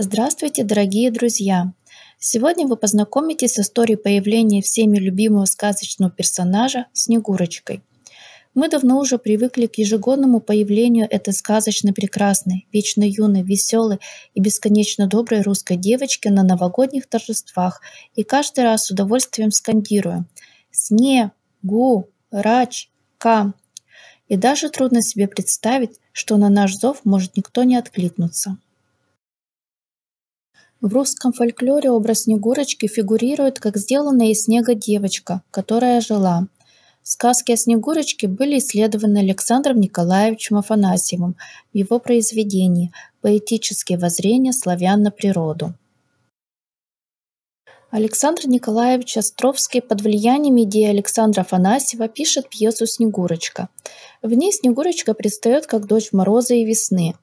Здравствуйте, дорогие друзья! Сегодня вы познакомитесь с историей появления всеми любимого сказочного персонажа Снегурочкой. Мы давно уже привыкли к ежегодному появлению этой сказочно прекрасной, вечно юной, веселой и бесконечно доброй русской девочки на новогодних торжествах и каждый раз с удовольствием скандируем «Сне! Гу! Рач! Ка!» И даже трудно себе представить, что на наш зов может никто не откликнуться. В русском фольклоре образ Снегурочки фигурирует как сделанная из снега девочка, которая жила. Сказки о Снегурочке были исследованы Александром Николаевичем Афанасьевым в его произведении «Поэтические воззрения славян на природу». Александр Николаевич Островский под влиянием идеи Александра Афанасьева пишет пьесу «Снегурочка». В ней Снегурочка предстает как дочь мороза и весны.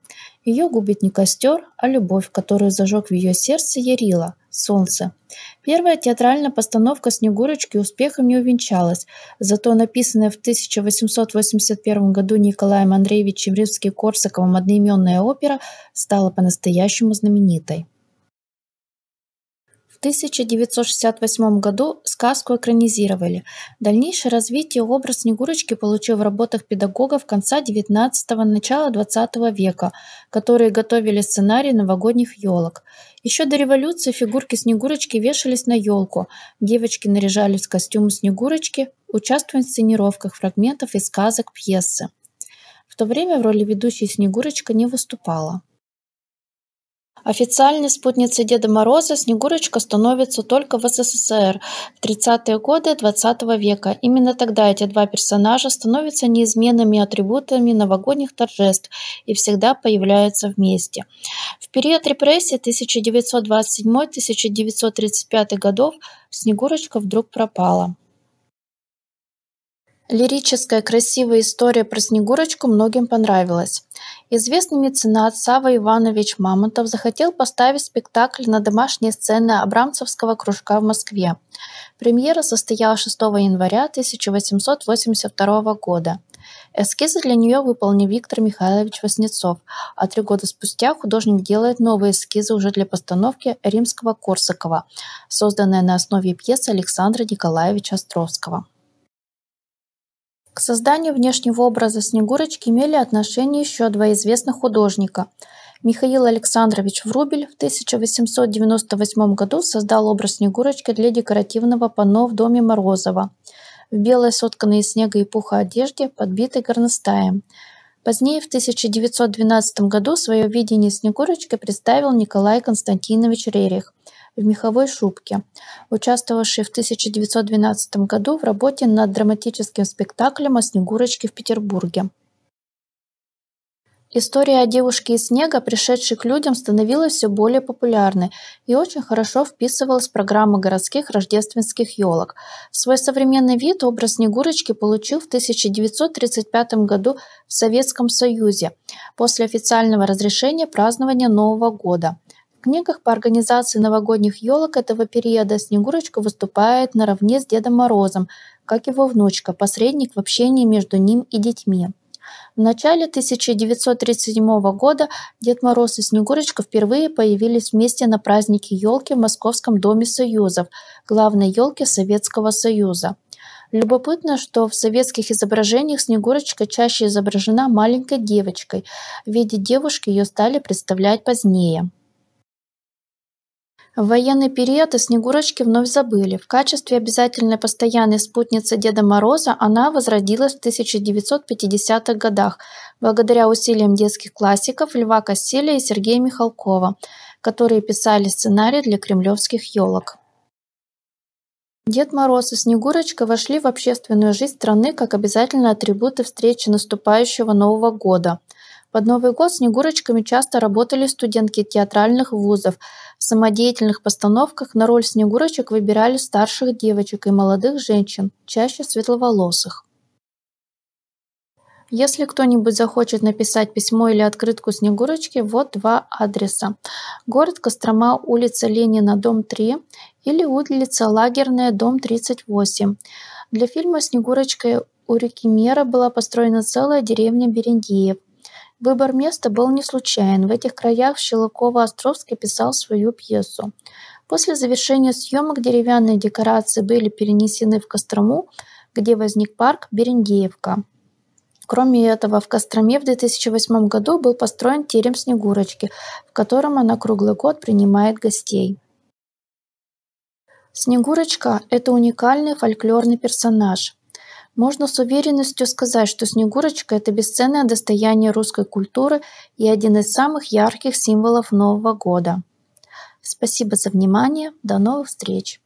Ее губит не костер, а любовь, которую зажег в ее сердце Ярила – солнце. Первая театральная постановка «Снегурочки» успехом не увенчалась, зато написанная в 1881 году Николаем Андреевичем Римским-Корсаковым одноименная опера стала по-настоящему знаменитой. 1968 году сказку экранизировали. Дальнейшее развитие образ Снегурочки получил в работах педагогов конца XIX – начала XX века, которые готовили сценарий новогодних елок. Еще до революции фигурки Снегурочки вешались на елку, девочки наряжались в костюмы Снегурочки, участвуя в сценировках фрагментов из сказок пьесы. В то время в роли ведущей Снегурочка не выступала. Официальной спутницей Деда Мороза Снегурочка становится только в СССР в 30-е годы 20 -го века. Именно тогда эти два персонажа становятся неизменными атрибутами новогодних торжеств и всегда появляются вместе. В период репрессий 1927-1935 годов Снегурочка вдруг пропала. Лирическая красивая история про Снегурочку многим понравилась. Известный меценат Сава Иванович Мамонтов захотел поставить спектакль на домашние сцены Абрамцевского кружка в Москве. Премьера состояла 6 января 1882 года. Эскизы для нее выполнил Виктор Михайлович Воснецов, а три года спустя художник делает новые эскизы уже для постановки римского Корсакова, созданная на основе пьесы Александра Николаевича Островского. К созданию внешнего образа Снегурочки имели отношение еще два известных художника. Михаил Александрович Врубель в 1898 году создал образ Снегурочки для декоративного панно в доме Морозова в белой сотканной из снега и пуха одежде, подбитой горностаем. Позднее, в 1912 году, свое видение Снегурочки представил Николай Константинович Рерих – в меховой шубке, участвовавший в 1912 году в работе над драматическим спектаклем о Снегурочке в Петербурге. История о девушке из снега, пришедшей к людям, становилась все более популярной и очень хорошо вписывалась в программу городских рождественских елок. Свой современный вид образ Снегурочки получил в 1935 году в Советском Союзе после официального разрешения празднования Нового года – книгах по организации новогодних елок этого периода Снегурочка выступает наравне с Дедом Морозом, как его внучка, посредник в общении между ним и детьми. В начале 1937 года Дед Мороз и Снегурочка впервые появились вместе на празднике елки в Московском доме Союзов, главной елке Советского Союза. Любопытно, что в советских изображениях Снегурочка чаще изображена маленькой девочкой. В виде девушки ее стали представлять позднее. В военный период о а Снегурочке вновь забыли. В качестве обязательной постоянной спутницы Деда Мороза она возродилась в 1950-х годах благодаря усилиям детских классиков Льва Костеля и Сергея Михалкова, которые писали сценарий для кремлевских елок. Дед Мороз и Снегурочка вошли в общественную жизнь страны как обязательные атрибуты встречи наступающего Нового года. Под Новый год снегурочками часто работали студентки театральных вузов. В самодеятельных постановках на роль снегурочек выбирали старших девочек и молодых женщин, чаще светловолосых. Если кто-нибудь захочет написать письмо или открытку Снегурочке, вот два адреса. Город Кострома, улица Ленина, дом 3 или улица Лагерная, дом 38. Для фильма «Снегурочка у реки Мера» была построена целая деревня Берендеев. Выбор места был не случайен. В этих краях Щелокова-Островский писал свою пьесу. После завершения съемок деревянные декорации были перенесены в Кострому, где возник парк Берендеевка. Кроме этого, в Костроме в 2008 году был построен терем Снегурочки, в котором она круглый год принимает гостей. Снегурочка – это уникальный фольклорный персонаж. Можно с уверенностью сказать, что Снегурочка – это бесценное достояние русской культуры и один из самых ярких символов Нового года. Спасибо за внимание. До новых встреч!